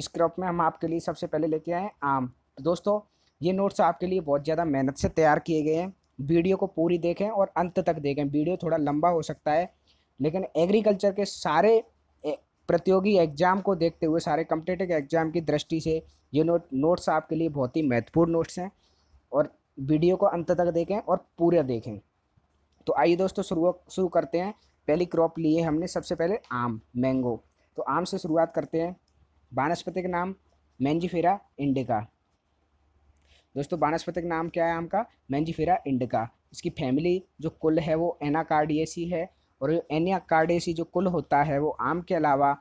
इस क्रॉप में हम आपके लिए सबसे पहले लेके आए आम तो दोस्तों ये नोट्स आपके लिए बहुत ज़्यादा मेहनत से तैयार किए गए हैं वीडियो को पूरी देखें और अंत तक देखें वीडियो थोड़ा लंबा हो सकता है लेकिन एग्रीकल्चर के सारे प्रतियोगी एग्जाम को देखते हुए सारे कम्पिटेटिव एग्जाम की दृष्टि से ये नोट नोट्स आपके लिए बहुत ही महत्वपूर्ण नोट्स हैं और वीडियो को अंत तक देखें और पूरा देखें तो आइए दोस्तों शुरू शुरू करते हैं पहली क्रॉप लिए हमने सबसे पहले आम मैंगो तो आम से शुरुआत करते हैं वानस्पतिक नाम मैंजीफेरा इंडिका दोस्तों वानस्पतिक नाम क्या है आम का मैंजीफेरा इंडिका इसकी फैमिली जो कुल है वो एनाकार्डियसी है और जो एनाकार्डियसी जो कुल होता है वो आम के अलावा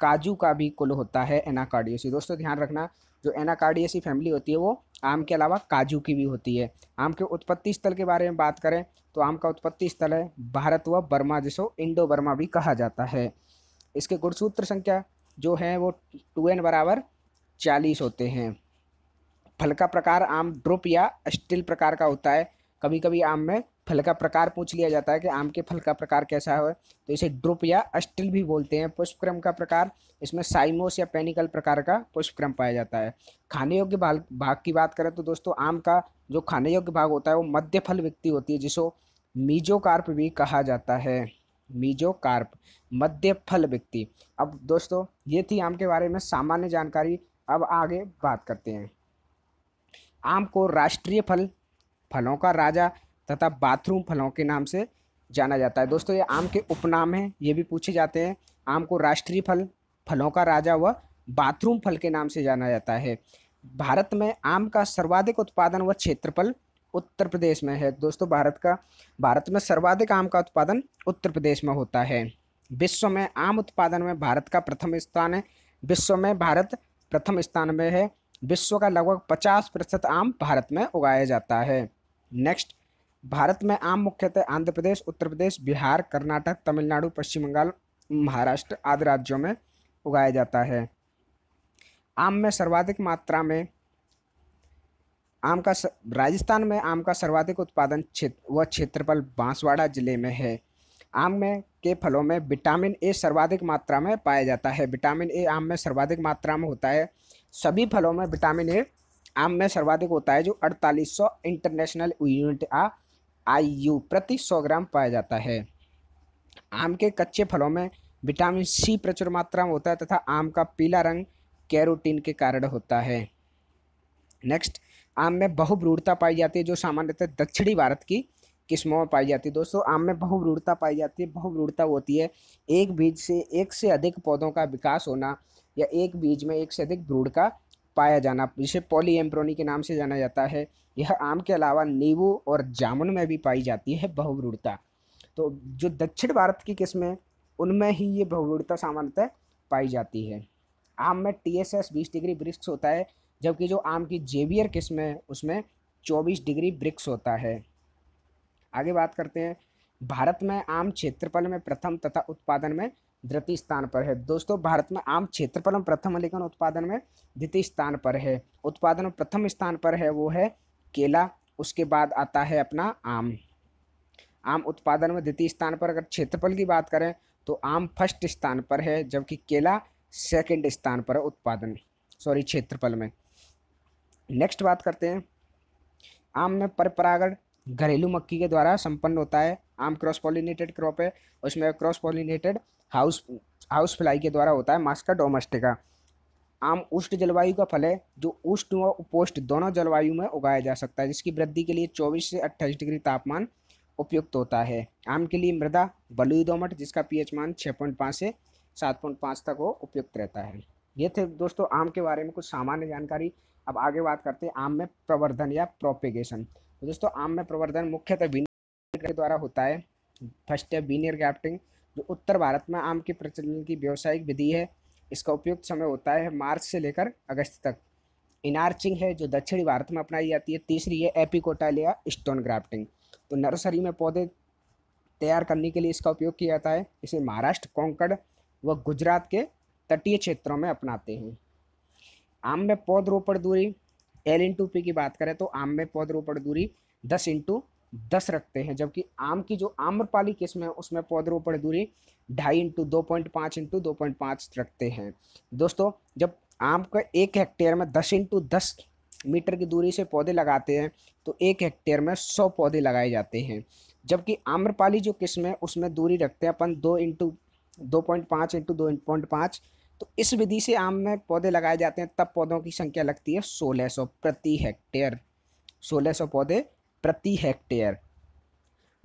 काजू का भी कुल होता है एनाकार्डियसी दोस्तों ध्यान रखना जो एनाकार्डियसी फैमिली होती है वो आम के अलावा काजू की भी होती है आम के उत्पत्ति स्थल के बारे में बात करें तो आम का उत्पत्ति स्थल है भारत व बर्मा जिसको इंडो बर्मा भी कहा जाता है इसके गुणसूत्र संख्या जो हैं वो टू एन बराबर चालीस होते हैं फल का प्रकार आम ड्रुप या स्टील प्रकार का होता है कभी कभी आम में फल का प्रकार पूछ लिया जाता है कि आम के फल का प्रकार कैसा है तो इसे ड्रुप या अस्टिल भी बोलते हैं पुष्पक्रम का प्रकार इसमें साइमोस या पेनिकल प्रकार का पुष्पक्रम पाया जाता है खाने योग्य भाग भाग की बात करें तो दोस्तों आम का जो खाने योग्य भाग होता है वो मध्य फल व्यक्ति होती है जिसको मीजोकार्प भी कहा जाता है मीजोकार्प मध्य फल व्यक्ति अब दोस्तों ये थी आम के बारे में सामान्य जानकारी अब आगे बात करते हैं आम को राष्ट्रीय फल फलों का राजा तथा बाथरूम फलों के नाम से जाना जाता है दोस्तों ये आम के उपनाम हैं ये भी पूछे जाते हैं आम को राष्ट्रीय फल फलों का राजा व बाथरूम फल के नाम से जाना जाता है भारत में आम का सर्वाधिक उत्पादन व क्षेत्रफल उत्तर प्रदेश में है दोस्तों भारत का भारत में सर्वाधिक आम का उत्पादन उत्तर प्रदेश में होता है विश्व में आम उत्पादन में भारत का प्रथम स्थान है विश्व में भारत प्रथम स्थान में है विश्व का लगभग पचास प्रतिशत आम भारत में उगाया जाता है नेक्स्ट भारत में आम मुख्यतः आंध्र प्रदेश उत्तर प्रदेश बिहार कर्नाटक तमिलनाडु पश्चिम बंगाल महाराष्ट्र आदि राज्यों में उगाया जाता है आम में सर्वाधिक मात्रा में आम का राजस्थान में आम का सर्वाधिक उत्पादन क्षेत्र व क्षेत्रफल बांसवाड़ा जिले में है आम में के फलों में विटामिन ए सर्वाधिक मात्रा में पाया जाता है विटामिन ए आम में सर्वाधिक मात्रा में होता है सभी फलों में विटामिन ए आम में सर्वाधिक होता है जो 4800 इंटरनेशनल यूनिट आ आई यू प्रति 100 ग्राम पाया जाता है आम के कच्चे फलों में विटामिन सी प्रचुर मात्रा में होता है तथा आम का पीला रंग कैरोटीन के कारण होता है नेक्स्ट आम में बहुब्रूढ़ता पाई जाती है जो सामान्यतः दक्षिणी भारत की किस्मों में पाई जाती है दोस्तों आम में बहुब्रूढ़ता पाई जाती है बहुब्रूढ़ता होती है एक बीज से एक से अधिक पौधों का विकास होना या एक बीज में एक से अधिक भ्रूढ़ का पाया जाना जिसे पॉली एम्प्रोनी के नाम से जाना जाता है यह आम के अलावा नींबू और जामुन में भी पाई जाती है बहुब्रूढ़ता तो जो दक्षिण भारत की किस्में उनमें ही ये बहुरूढ़ता सामान्यतः पाई जाती है आम में टी एस एस बीस डिग्री ब्रिस्क होता है जबकि जो आम की जेवियर किस्म है उसमें चौबीस डिग्री ब्रिक्स होता है आगे बात करते हैं भारत में आम क्षेत्रफल में प्रथम तथा उत्पादन में द्वितीय स्थान पर है दोस्तों भारत में आम क्षेत्रफल में प्रथम लेकिन उत्पादन में द्वितीय स्थान पर है उत्पादन में प्रथम स्थान पर है वो है केला उसके बाद आता है अपना आम आम उत्पादन में द्वितीय स्थान पर अगर क्षेत्रफल की बात करें तो आम फर्स्ट स्थान पर है जबकि केला सेकंड स्थान पर है उत्पादन सॉरी क्षेत्रफल में नेक्स्ट बात करते हैं आम में परपरागण घरेलू मक्खी के द्वारा संपन्न होता है आम क्रॉस पॉलिनेटेड क्रॉप है उसमें cross pollinated house house fly के द्वारा होता है मास्का डोमेस्टिका आम उष्ण जलवायु का फल है जो उष्ण व उपोष्ट दोनों जलवायु में उगाया जा सकता है जिसकी वृद्धि के लिए 24 से 28 डिग्री तापमान उपयुक्त होता है आम के लिए मृदा बलुई दोमट जिसका पीएच मान 6.5 से 7.5 तक वो उपयुक्त रहता है ये थे दोस्तों आम के बारे में कुछ सामान्य जानकारी अब आगे बात करते हैं आम में प्रवर्धन या प्रोपिगेशन तो दोस्तों आम में प्रवर्धन मुख्यतः विनियर के द्वारा होता है फर्स्ट है विनियर ग्राफ्टिंग जो उत्तर भारत में आम के प्रचलन की व्यावसायिक विधि है इसका उपयुक्त समय होता है मार्च से लेकर अगस्त तक इनार्चिंग है जो दक्षिणी भारत में अपनाई जाती है तीसरी है एपिकोटालिया स्टोन ग्राफ्टिंग तो नर्सरी में पौधे तैयार करने के लिए इसका उपयोग किया जाता है इसे महाराष्ट्र कोंकण व गुजरात के तटीय क्षेत्रों में अपनाते हैं आम में पौध रोपण दूरी एल इंटू पी की बात करें तो आम में पौध रोपण दूरी दस इंटू दस रखते हैं जबकि आम की जो आम्रपाली किस्म है उसमें पौधरोपण दूरी ढाई इंटू दो पॉइंट पाँच इंटू दो पॉइंट पाँच रखते हैं दोस्तों जब आम का एक हेक्टेयर में दस इंटू दस मीटर की दूरी से पौधे लगाते हैं तो एक हेक्टेयर में सौ पौधे लगाए जाते हैं जबकि आम्रपाली जो किस्म है उसमें दूरी रखते हैं अपन दो इंटू दो पॉइंट पाँच इंटू दो पॉइंट पाँच तो इस विधि से आम में पौधे लगाए जाते हैं तब पौधों की संख्या लगती है सोलह सौ प्रति हेक्टेयर सोलह सौ पौधे प्रति हेक्टेयर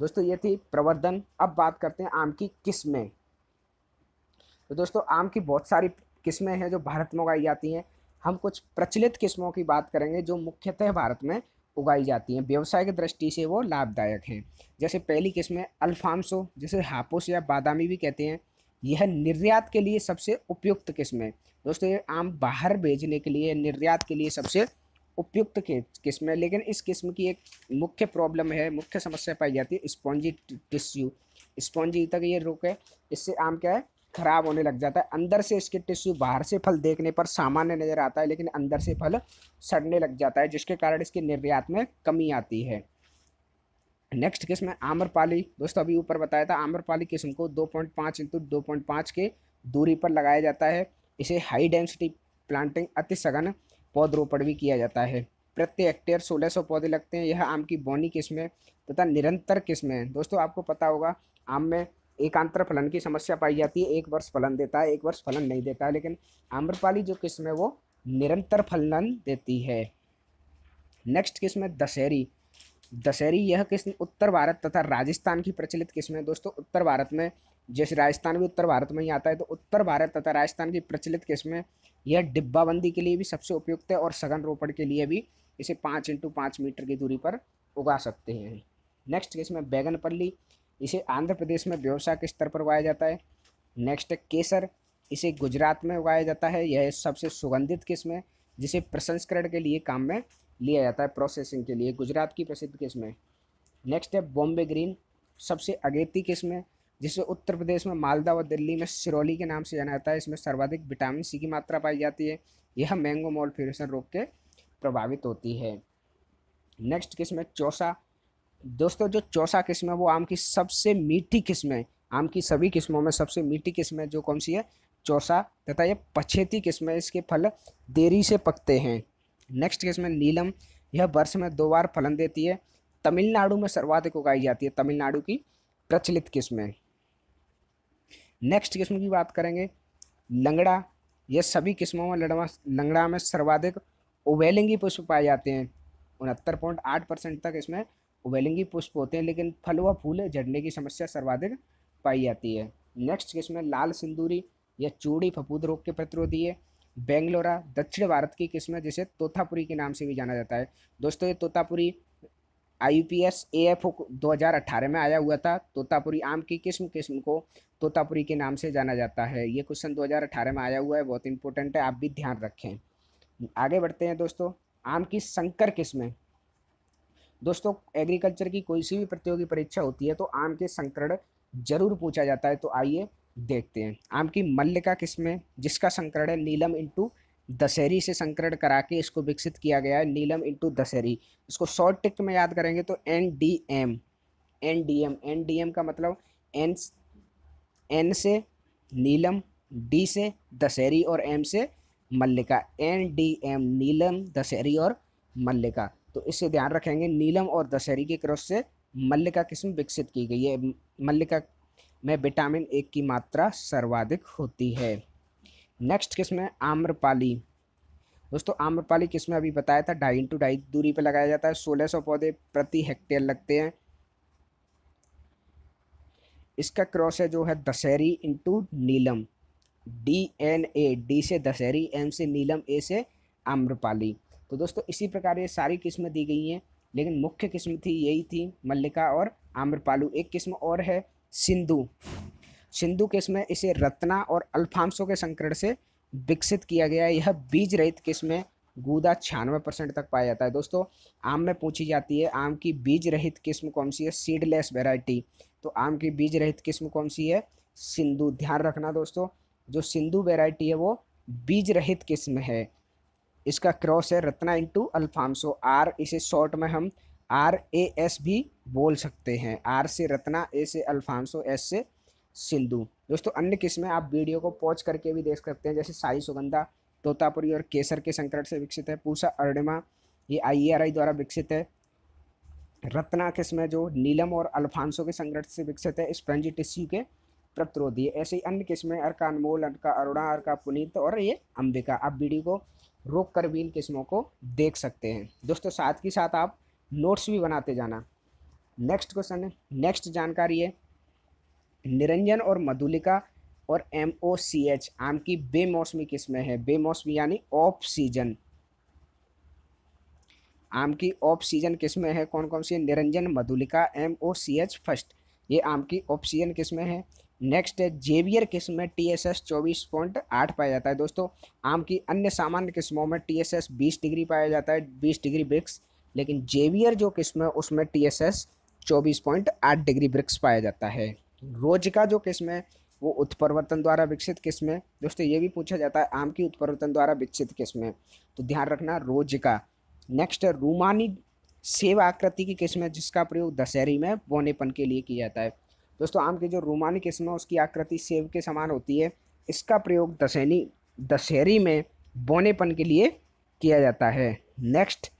दोस्तों ये थी प्रवर्धन अब बात करते हैं आम की किस्में तो दोस्तों आम की बहुत सारी किस्में हैं जो भारत में उगाई जाती हैं हम कुछ प्रचलित किस्मों की बात करेंगे जो मुख्यतः भारत में उगाई जाती हैं व्यवसाय की दृष्टि से वो लाभदायक हैं जैसे पहली किस्म है अल्फांसो जिसे हापुस या बादामी भी कहते हैं यह निर्यात के लिए सबसे उपयुक्त किस्म है दोस्तों ये आम बाहर भेजने के लिए निर्यात के लिए सबसे उपयुक्त किस्म है लेकिन इस किस्म की एक मुख्य प्रॉब्लम है मुख्य समस्या पाई जाती है स्पॉन्जी टिश्यू स्पॉन्जी तक ये रोग है इससे आम क्या है खराब होने लग जाता है अंदर से इसके टिश्यू बाहर से फल देखने पर सामान्य नज़र आता है लेकिन अंदर से फल सड़ने लग जाता है जिसके कारण इसके निर्यात में कमी आती है नेक्स्ट किस्म है आम्रपाली दोस्तों अभी ऊपर बताया था आम्रपाली किस्म को दो पॉइंट पाँच इंटू दो पॉइंट पाँच के दूरी पर लगाया जाता है इसे हाई डेंसिटी प्लांटिंग अति सघन पौधरोपण भी किया जाता है प्रति हेक्टेयर सोलह सौ पौधे लगते हैं यह आम की बौनी किस्में तथा निरंतर किस्म है दोस्तों आपको पता होगा आम में एकांतर फलन की समस्या पाई जाती है एक वर्ष फलन देता है एक वर्ष फलन नहीं देता है लेकिन आम्रपाली जो किस्म है वो निरंतर फलन देती है नेक्स्ट किस्म है दशहरी दशहरी यह किस्म उत्तर भारत तथा राजस्थान की प्रचलित किस्म है दोस्तों उत्तर भारत में जैसे राजस्थान भी उत्तर भारत में ही आता है तो उत्तर भारत तथा राजस्थान की प्रचलित किस्में यह डिब्बाबंदी के लिए भी सबसे उपयुक्त है और सघन रोपण के लिए भी इसे पाँच इंटू पाँच मीटर की दूरी पर उगा सकते हैं नेक्स्ट किस्म है बैगन पल्ली इसे आंध्र प्रदेश में व्यवसाय के स्तर पर उगाया जाता है नेक्स्ट है केसर इसे गुजरात में उगाया जाता है यह सबसे सुगंधित किस्म है जिसे प्रसंस्करण के लिए काम में लिया जाता है प्रोसेसिंग के लिए गुजरात की प्रसिद्ध किस्म है नेक्स्ट है बॉम्बे ग्रीन सबसे अगेती किस्म है जिसे उत्तर प्रदेश में मालदा व दिल्ली में सिरोली के नाम से जाना जाता है इसमें सर्वाधिक विटामिन सी की मात्रा पाई जाती है यह मैंगो मॉलफ्यूरेशन रोग के प्रभावित होती है नेक्स्ट किस्म है चौसा दोस्तों जो चौसा किस्म है वो आम की सबसे मीठी किस्म है आम की सभी किस्मों में सबसे मीठी किस्म है जो कौन सी है चौसा तथा ये पछेती किस्म है इसके फल देरी से पकते हैं नेक्स्ट केस में नीलम यह वर्ष में दो बार फलन देती है तमिलनाडु में सर्वाधिक उगाई जाती है तमिलनाडु की प्रचलित किस्में नेक्स्ट किस्म की बात करेंगे लंगड़ा यह सभी किस्मों में लड़वा लंगड़ा में सर्वाधिक उबेलिंगी पुष्प पाए जाते हैं उनहत्तर पॉइंट आठ परसेंट तक इसमें उबेलिंगी पुष्प होते हैं लेकिन फल व फूल झड़ने की समस्या सर्वाधिक पाई जाती है नेक्स्ट किस्म लाल सिंदूरी यह चूड़ी फपूद रोग के प्रतिरोधी है बेंगलोरा दक्षिण भारत की किस्म है जिसे तोतापुरी के नाम से भी जाना जाता है दोस्तों ये Totapuri I U P S A F दो हज़ार अट्ठारह में आया हुआ था तोतापुरी आम की किस्म किस्म को तोतापुरी के नाम से जाना जाता है ये क्वेश्चन दो हज़ार अट्ठारह में आया हुआ है बहुत इंपॉर्टेंट है आप भी ध्यान रखें आगे बढ़ते हैं दोस्तों आम की संकर किस्में दोस्तों एग्रीकल्चर की कोई सी भी प्रतियोगी परीक्षा होती है तो आम के संकरण जरूर पूछा जाता है तो आइए देखते हैं आम की मल्लिका किस्में जिसका संकरण है नीलम इंटू दशहरी से संकरण करा के इसको विकसित किया गया है नीलम इंटू दशहरी इसको शॉर्ट टिक में याद करेंगे तो N D M N D M N D M का मतलब एन एन से नीलम डी से दशहरी और एम से Mallika N D M Neelam Dashehari और मल्लिका तो इसे ध्यान रखेंगे नीलम और दशहरी के क्रॉस से मल्लिका किस्म विकसित की गई है मल्लिका में विटामिन ए की मात्रा सर्वाधिक होती है नेक्स्ट किस्म है आम्रपाली दोस्तों आम्रपाली किस्म अभी बताया था ढाई इंटू ढाई दूरी पर लगाया जाता है सोलह सौ पौधे प्रति हेक्टेयर लगते हैं इसका क्रॉस है जो है Dashehari into Neelam D N A D से दशहरी एम से नीलम ए से आम्रपाली तो दोस्तों इसी प्रकार ये सारी किस्में दी गई हैं लेकिन मुख्य किस्म थी यही थी मल्लिका और आम्रपालू एक किस्म और है सिंधु सिंधु किस्म है इसे रत्ना और अल्फांसो के संकरण से विकसित किया गया है यह बीज रहित किस्म है गूदा छियानवे परसेंट तक पाया जाता है दोस्तों आम में पूछी जाती है आम की बीज रहित किस्म कौन सी है सीडलेस वेराइटी तो आम की बीज रहित किस्म कौन सी है सिंधु ध्यान रखना दोस्तों जो सिंधु वेराइटी है वो बीज रहित किस्म है इसका क्रॉस है रत्ना इंटू अल्फांसो आर इसे शॉर्ट में हम आर ए एस भी बोल सकते हैं आर से रत्ना ए से अल्फांसो एस से सिंधु दोस्तों अन्य किस्में आप वीडियो को पॉज करके भी देख सकते हैं जैसे साई सुगंधा तोतापुरी और केसर के संकट से विकसित है पूसा अर्णिमा ये आई e द्वारा विकसित है रत्ना किस्म है जो नीलम और अल्फांसो के संकट से विकसित है स्पंजी टिश्यू के प्रतिरोधी है ऐसे ही अन्य किस्में अर्का अनमोल अर्का अरुणा अर्का पुनीत और ये अंबिका आप वीडियो को रोक कर भी इन किस्मों को देख सकते हैं दोस्तों साथ ही साथ आप नोट्स भी बनाते जाना नेक्स्ट क्वेश्चन है नेक्स्ट जानकारी है निरंजन और मधुलिका और एम ओ सी एच आम की बेमौसमी किस्में है बेमौसमी यानी ऑफ सीजन आम की ऑफ सीजन किस्में है कौन कौन सी है Niranjan Madhulika M O C H first ये आम की ऑफ सीजन किस्में हैं नेक्स्ट है जेवियर किस्म में टी एस एस चौबीस पॉइंट आठ पाया जाता है दोस्तों आम की अन्य सामान्य किस्मों में टी एस एस बीस डिग्री पाया जाता है बीस डिग्री ब्रिक्स लेकिन जेवियर जो किस्म है उसमें टी एस एस चौबीस पॉइंट आठ डिग्री ब्रिक्स पाया जाता है रोज का जो किस्म है वो उत्परिवर्तन द्वारा विकसित किस्म है दोस्तों ये भी पूछा जाता है आम की उत्परिवर्तन द्वारा विकसित किस्म है तो ध्यान रखना रोज का नेक्स्ट रूमानी सेब आकृति की किस्म है जिसका प्रयोग दशहरी में बोनेपन के लिए किया जाता है दोस्तों आम की जो रूमानी किस्म है उसकी आकृति सेब के समान होती है इसका प्रयोग दशहरी दशहरी में बोनेपन के लिए किया जाता है नेक्स्ट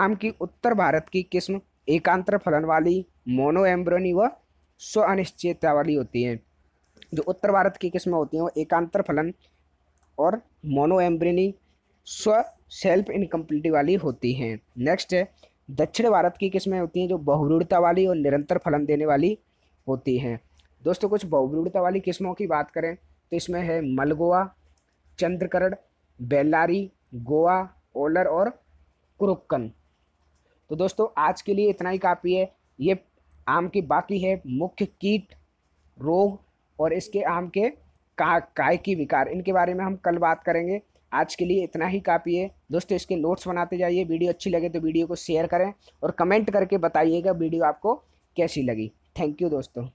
आम की उत्तर भारत की किस्म एकांतर फलन वाली मोनोएम्ब्रोनी व स्व अनिश्चितता वाली होती है जो उत्तर भारत की किस्में होती हैं वो एकांतर फलन और मोनोएम्ब्रिनी स्व सेल्फ इनकम्प्लीटी वाली होती हैं नेक्स्ट है दक्षिण भारत की किस्में होती हैं जो बहुरूढ़ता वाली और निरंतर फलन देने वाली होती हैं दोस्तों कुछ बहुरूढ़ता वाली किस्मों की बात करें तो इसमें है मलगोवा चंद्रकरण बेल्लारी गोवा ओलर और कुरुक्कन तो दोस्तों आज के लिए इतना ही काफ़ी है ये आम की बाकी है मुख्य कीट रोग और इसके आम के का काय की विकार इनके बारे में हम कल बात करेंगे आज के लिए इतना ही काफ़ी है दोस्तों इसके नोट्स बनाते जाइए वीडियो अच्छी लगे तो वीडियो को शेयर करें और कमेंट करके बताइएगा वीडियो आपको कैसी लगी थैंक यू दोस्तों